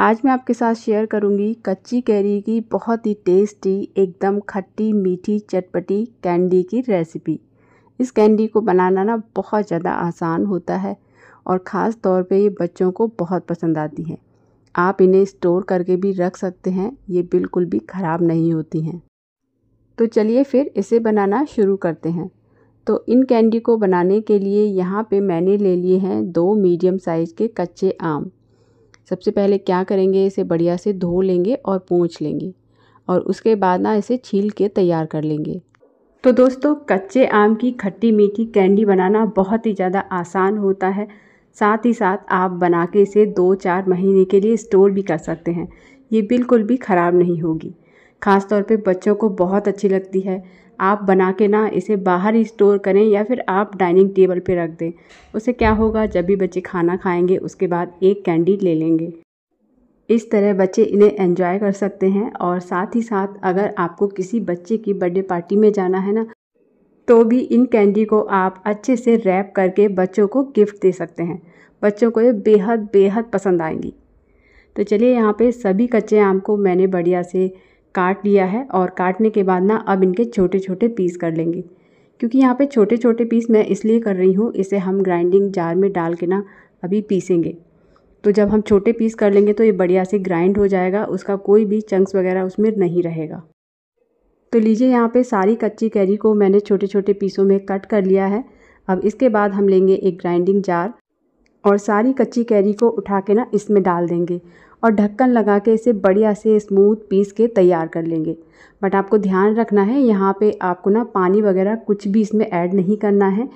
आज मैं आपके साथ शेयर करूंगी कच्ची कैरी की बहुत ही टेस्टी एकदम खट्टी मीठी चटपटी कैंडी की रेसिपी इस कैंडी को बनाना ना बहुत ज़्यादा आसान होता है और ख़ास तौर पे ये बच्चों को बहुत पसंद आती है आप इन्हें स्टोर करके भी रख सकते हैं ये बिल्कुल भी ख़राब नहीं होती हैं तो चलिए फिर इसे बनाना शुरू करते हैं तो इन कैंडी को बनाने के लिए यहाँ पे मैंने ले लिए हैं दो मीडियम साइज़ के कच्चे आम सबसे पहले क्या करेंगे इसे बढ़िया से धो लेंगे और पूछ लेंगे और उसके बाद ना इसे छील के तैयार कर लेंगे तो दोस्तों कच्चे आम की खट्टी मीठी कैंडी बनाना बहुत ही ज़्यादा आसान होता है साथ ही साथ आप बना के इसे दो चार महीने के लिए स्टोर भी कर सकते हैं ये बिल्कुल भी ख़राब नहीं होगी ख़ास तौर पे बच्चों को बहुत अच्छी लगती है आप बना के ना इसे बाहर ही स्टोर करें या फिर आप डाइनिंग टेबल पे रख दें उससे क्या होगा जब भी बच्चे खाना खाएंगे उसके बाद एक कैंडी ले लेंगे इस तरह बच्चे इन्हें एंजॉय कर सकते हैं और साथ ही साथ अगर आपको किसी बच्चे की बर्थडे पार्टी में जाना है ना तो भी इन कैंडी को आप अच्छे से रैप करके बच्चों को गिफ्ट दे सकते हैं बच्चों को ये बेहद बेहद पसंद आएंगी तो चलिए यहाँ पे सभी कच्चे आम को मैंने बढ़िया से काट लिया है और काटने के बाद ना अब इनके छोटे छोटे पीस कर लेंगे क्योंकि यहाँ पे छोटे छोटे पीस मैं इसलिए कर रही हूँ इसे हम ग्राइंडिंग जार में डाल के ना अभी पीसेंगे तो जब हम छोटे पीस कर लेंगे तो ये बढ़िया से ग्राइंड हो जाएगा उसका कोई भी चंक्स वगैरह उसमें नहीं रहेगा तो लीजिए यहाँ पे सारी कच्ची कैरी को मैंने छोटे छोटे पीसों में कट कर लिया है अब इसके बाद हम लेंगे एक ग्राइंडिंग जार और सारी कच्ची कैरी को उठा के ना इसमें डाल देंगे और ढक्कन लगा के इसे बढ़िया से स्मूथ पीस के तैयार कर लेंगे बट आपको ध्यान रखना है यहाँ पे आपको ना पानी वगैरह कुछ भी इसमें ऐड नहीं करना है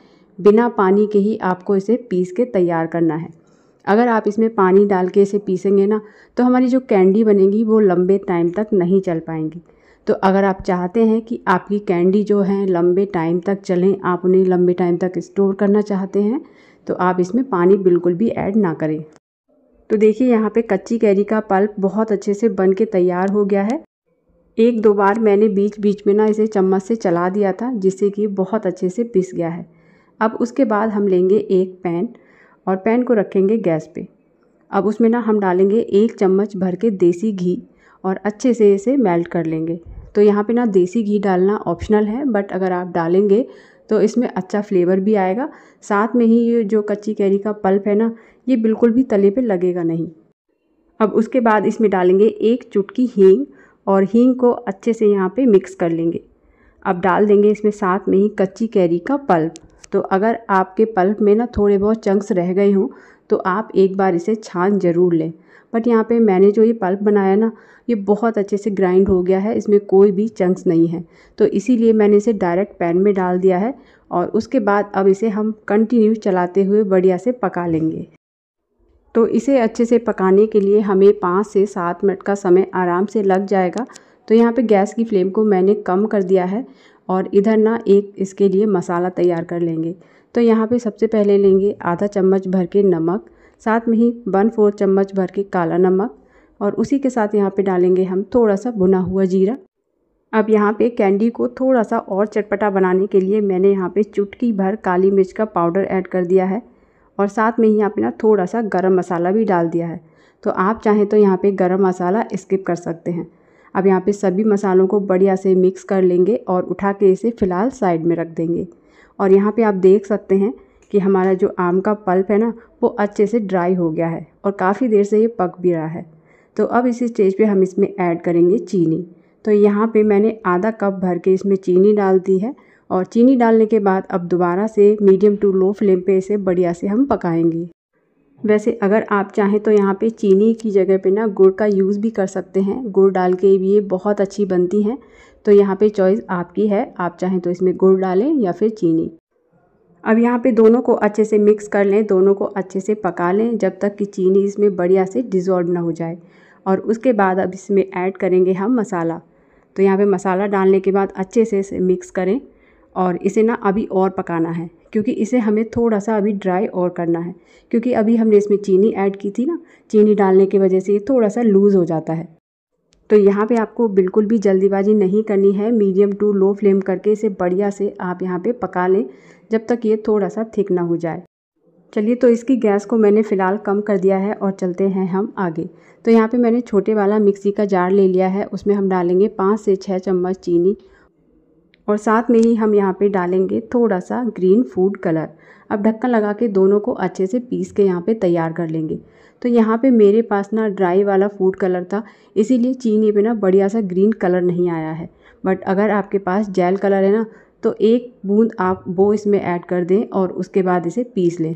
बिना पानी के ही आपको इसे पीस के तैयार करना है अगर आप इसमें पानी डाल के इसे पीसेंगे ना तो हमारी जो कैंडी बनेगी वो लंबे टाइम तक नहीं चल पाएंगी तो अगर आप चाहते हैं कि आपकी कैंडी जो है लंबे टाइम तक चलें आप उन्हें लंबे टाइम तक स्टोर करना चाहते हैं तो आप इसमें पानी बिल्कुल भी ऐड ना करें तो देखिए यहाँ पे कच्ची कैरी का पल्प बहुत अच्छे से बन के तैयार हो गया है एक दो बार मैंने बीच बीच में ना इसे चम्मच से चला दिया था जिससे कि बहुत अच्छे से पिस गया है अब उसके बाद हम लेंगे एक पैन और पैन को रखेंगे गैस पे अब उसमें ना हम डालेंगे एक चम्मच भर के देसी घी और अच्छे से इसे मेल्ट कर लेंगे तो यहाँ पे ना देसी घी डालना ऑप्शनल है बट अगर आप डालेंगे तो इसमें अच्छा फ्लेवर भी आएगा साथ में ही ये जो कच्ची कैरी का पल्प है ना ये बिल्कुल भी तले पे लगेगा नहीं अब उसके बाद इसमें डालेंगे एक चुटकी हींग और हींग को अच्छे से यहाँ पे मिक्स कर लेंगे अब डाल देंगे इसमें साथ में ही कच्ची कैरी का पल्प तो अगर आपके पल्प में ना थोड़े बहुत चंक्स रह गए हों तो आप एक बार इसे छान ज़रूर लें बट यहाँ पे मैंने जो ये पल्प बनाया ना ये बहुत अच्छे से ग्राइंड हो गया है इसमें कोई भी चंक्स नहीं है तो इसीलिए मैंने इसे डायरेक्ट पैन में डाल दिया है और उसके बाद अब इसे हम कंटिन्यू चलाते हुए बढ़िया से पका लेंगे तो इसे अच्छे से पकाने के लिए हमें पाँच से सात मिनट का समय आराम से लग जाएगा तो यहाँ पे गैस की फ्लेम को मैंने कम कर दिया है और इधर ना एक इसके लिए मसाला तैयार कर लेंगे तो यहाँ पे सबसे पहले लेंगे आधा चम्मच भर के नमक साथ में ही वन फोर चम्मच भर के काला नमक और उसी के साथ यहाँ पे डालेंगे हम थोड़ा सा भुना हुआ जीरा अब यहाँ पे कैंडी को थोड़ा सा और चटपटा बनाने के लिए मैंने यहाँ पे चुटकी भर काली मिर्च का पाउडर ऐड कर दिया है और साथ में ही यहाँ पे ना थोड़ा सा गरम मसाला भी डाल दिया है तो आप चाहें तो यहाँ पे गरम मसाला स्किप कर सकते हैं अब यहाँ पे सभी मसालों को बढ़िया से मिक्स कर लेंगे और उठा के इसे फ़िलहाल साइड में रख देंगे और यहाँ पे आप देख सकते हैं कि हमारा जो आम का पल्प है ना वो अच्छे से ड्राई हो गया है और काफ़ी देर से ये पक भी रहा है तो अब इसी स्टेज पर हम इसमें ऐड करेंगे चीनी तो यहाँ पर मैंने आधा कप भर के इसमें चीनी डाल दी है और चीनी डालने के बाद अब दोबारा से मीडियम टू लो फ्लेम पे इसे बढ़िया से हम पकाएंगे वैसे अगर आप चाहें तो यहाँ पे चीनी की जगह पे ना गुड़ का यूज़ भी कर सकते हैं गुड़ डाल के भी ये बहुत अच्छी बनती हैं तो यहाँ पे चॉइस आपकी है आप चाहें तो इसमें गुड़ डालें या फिर चीनी अब यहाँ पे दोनों को अच्छे से मिक्स कर लें दोनों को अच्छे से पका लें जब तक कि चीनी इसमें बढ़िया से डिज़ोल्व ना हो जाए और उसके बाद अब इसमें ऐड करेंगे हम मसाला तो यहाँ पे मसाला डालने के बाद अच्छे से इसे मिक्स करें और इसे ना अभी और पकाना है क्योंकि इसे हमें थोड़ा सा अभी ड्राई और करना है क्योंकि अभी हमने इसमें चीनी ऐड की थी ना चीनी डालने की वजह से ये थोड़ा सा लूज़ हो जाता है तो यहाँ पे आपको बिल्कुल भी जल्दीबाजी नहीं करनी है मीडियम टू लो फ्लेम करके इसे बढ़िया से आप यहाँ पे पका लें जब तक ये थोड़ा सा थिक ना हो जाए चलिए तो इसकी गैस को मैंने फ़िलहाल कम कर दिया है और चलते हैं हम आगे तो यहाँ पे मैंने छोटे वाला मिक्सी का जार ले लिया है उसमें हम डालेंगे पाँच से छः चम्मच चीनी और साथ में ही हम यहाँ पे डालेंगे थोड़ा सा ग्रीन फूड कलर अब ढक्कन लगा के दोनों को अच्छे से पीस के यहाँ पे तैयार कर लेंगे तो यहाँ पे मेरे पास ना ड्राई वाला फूड कलर था इसीलिए चीनी पे ना बढ़िया सा ग्रीन कलर नहीं आया है बट अगर आपके पास जेल कलर है ना तो एक बूंद आप वो इसमें ऐड कर दें और उसके बाद इसे पीस लें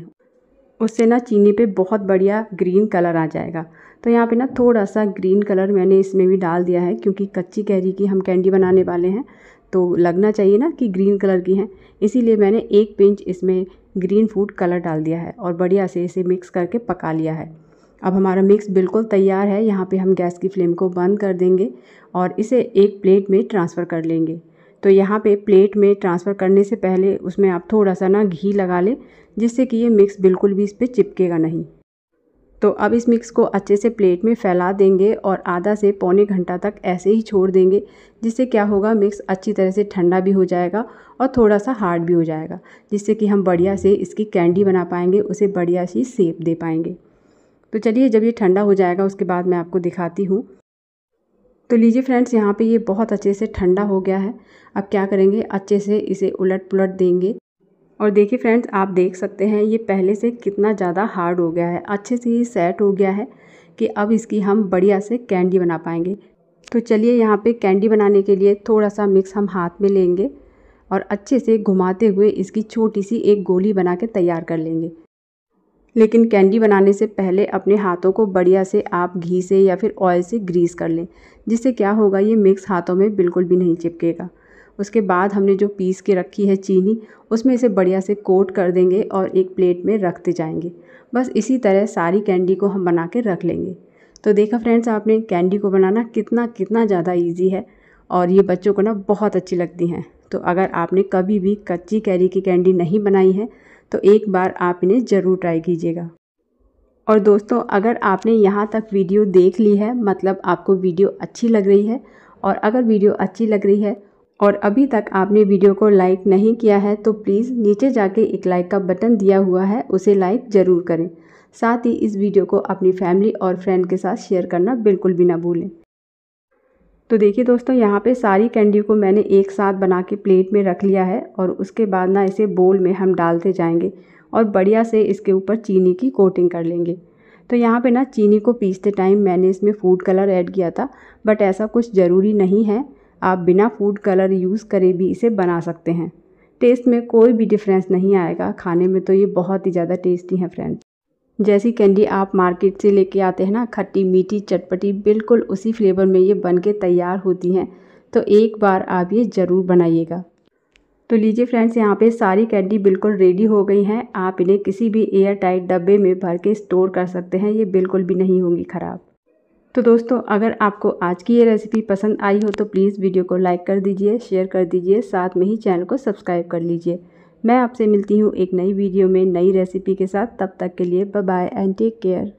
उससे ना चीनी पे बहुत बढ़िया ग्रीन कलर आ जाएगा तो यहाँ पे ना थोड़ा सा ग्रीन कलर मैंने इसमें भी डाल दिया है क्योंकि कच्ची कैरी की हम कैंडी बनाने वाले हैं तो लगना चाहिए ना कि ग्रीन कलर की हैं इसीलिए मैंने एक पिंच इसमें ग्रीन फूड कलर डाल दिया है और बढ़िया से इसे मिक्स करके पका लिया है अब हमारा मिक्स बिल्कुल तैयार है यहाँ पे हम गैस की फ्लेम को बंद कर देंगे और इसे एक प्लेट में ट्रांसफ़र कर लेंगे तो यहाँ पे प्लेट में ट्रांसफ़र करने से पहले उसमें आप थोड़ा सा ना घी लगा लें जिससे कि ये मिक्स बिल्कुल भी इस पर चिपकेगा नहीं तो अब इस मिक्स को अच्छे से प्लेट में फैला देंगे और आधा से पौने घंटा तक ऐसे ही छोड़ देंगे जिससे क्या होगा मिक्स अच्छी तरह से ठंडा भी हो जाएगा और थोड़ा सा हार्ड भी हो जाएगा जिससे कि हम बढ़िया से इसकी कैंडी बना पाएंगे उसे बढ़िया सी सेप दे पाएंगे तो चलिए जब ये ठंडा हो जाएगा उसके बाद मैं आपको दिखाती हूँ तो लीजिए फ्रेंड्स यहाँ पे ये बहुत अच्छे से ठंडा हो गया है अब क्या करेंगे अच्छे से इसे उलट पुलट देंगे और देखिए फ्रेंड्स आप देख सकते हैं ये पहले से कितना ज़्यादा हार्ड हो गया है अच्छे से ये सेट हो गया है कि अब इसकी हम बढ़िया से कैंडी बना पाएंगे तो चलिए यहाँ पे कैंडी बनाने के लिए थोड़ा सा मिक्स हम हाथ में लेंगे और अच्छे से घुमाते हुए इसकी छोटी सी एक गोली बना के तैयार कर लेंगे लेकिन कैंडी बनाने से पहले अपने हाथों को बढ़िया से आप घी से या फिर ऑयल से ग्रीस कर लें जिससे क्या होगा ये मिक्स हाथों में बिल्कुल भी नहीं चिपकेगा उसके बाद हमने जो पीस के रखी है चीनी उसमें इसे बढ़िया से कोट कर देंगे और एक प्लेट में रखते जाएंगे बस इसी तरह सारी कैंडी को हम बना के रख लेंगे तो देखा फ्रेंड्स आपने कैंडी को बनाना कितना कितना ज़्यादा ईजी है और ये बच्चों को ना बहुत अच्छी लगती हैं तो अगर आपने कभी भी कच्ची कैरी की कैंडी नहीं बनाई है तो एक बार आप इन्हें ज़रूर ट्राई कीजिएगा और दोस्तों अगर आपने यहाँ तक वीडियो देख ली है मतलब आपको वीडियो अच्छी लग रही है और अगर वीडियो अच्छी लग रही है और अभी तक आपने वीडियो को लाइक नहीं किया है तो प्लीज़ नीचे जाके एक लाइक का बटन दिया हुआ है उसे लाइक ज़रूर करें साथ ही इस वीडियो को अपनी फैमिली और फ्रेंड के साथ शेयर करना बिल्कुल भी ना भूलें तो देखिए दोस्तों यहाँ पे सारी कैंडी को मैंने एक साथ बना के प्लेट में रख लिया है और उसके बाद ना इसे बोल में हम डालते जाएंगे और बढ़िया से इसके ऊपर चीनी की कोटिंग कर लेंगे तो यहाँ पे ना चीनी को पीसते टाइम मैंने इसमें फूड कलर ऐड किया था बट ऐसा कुछ ज़रूरी नहीं है आप बिना फूड कलर यूज़ करे भी इसे बना सकते हैं टेस्ट में कोई भी डिफरेंस नहीं आएगा खाने में तो ये बहुत ही ज़्यादा टेस्टी है फ्रेंड्स जैसी कैंडी आप मार्केट से लेके आते हैं ना खट्टी मीठी चटपटी बिल्कुल उसी फ्लेवर में ये बन के तैयार होती हैं तो एक बार आप ये ज़रूर बनाइएगा तो लीजिए फ्रेंड्स यहाँ पे सारी कैंडी बिल्कुल रेडी हो गई हैं आप इन्हें किसी भी एयर टाइट डब्बे में भर के स्टोर कर सकते हैं ये बिल्कुल भी नहीं होंगी ख़राब तो दोस्तों अगर आपको आज की ये रेसिपी पसंद आई हो तो प्लीज़ वीडियो को लाइक कर दीजिए शेयर कर दीजिए साथ में ही चैनल को सब्सक्राइब कर लीजिए मैं आपसे मिलती हूँ एक नई वीडियो में नई रेसिपी के साथ तब तक के लिए bye bye and take care